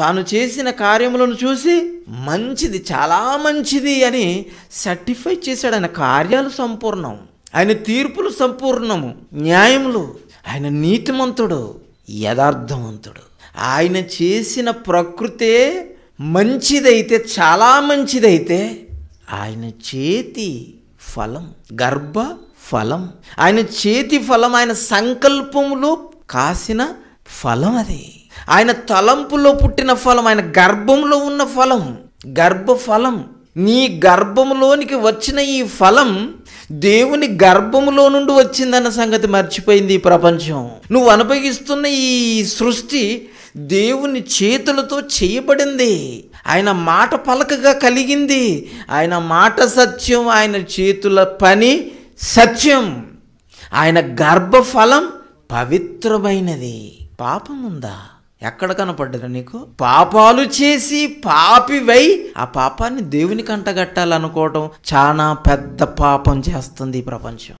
తాను చేసిన కార్యములను చూసి మంచిది చాలా మంచిది అని సర్టిఫై చేశాడు ఆయన కార్యాలు సంపూర్ణం ఆయన తీర్పులు సంపూర్ణము న్యాయములు ఆయన నీతిమంతుడు యథార్థవంతుడు ఆయన చేసిన ప్రకృతే మంచిదైతే చాలా మంచిదైతే ఆయన చేతి ఫలం గర్భ ఫలం ఆయన చేతి ఫలం ఆయన సంకల్పములో కాసిన ఫలం అది ఆయన తలంపులో పుట్టిన ఫలం ఆయన గర్భంలో ఉన్న ఫలం గర్భఫలం నీ గర్భంలోనికి వచ్చిన ఈ ఫలం దేవుని గర్భములో నుండి వచ్చిందన్న సంగతి మర్చిపోయింది ఈ ప్రపంచం నువ్వు అనుభవిస్తున్న ఈ సృష్టి దేవుని చేతులతో చేయబడింది ఆయన మాట పలకగా కలిగింది ఆయన మాట సత్యం ఆయన చేతుల పని సత్యం ఆయన గర్భఫలం పవిత్రమైనది పాపముందా ఎక్కడ కనపడ్డరా నీకు పాపాలు చేసి పాపివై ఆ పాపాన్ని దేవుని కంటగట్టాలనుకోవటం చాలా పెద్ద పాపం చేస్తుంది ఈ ప్రపంచం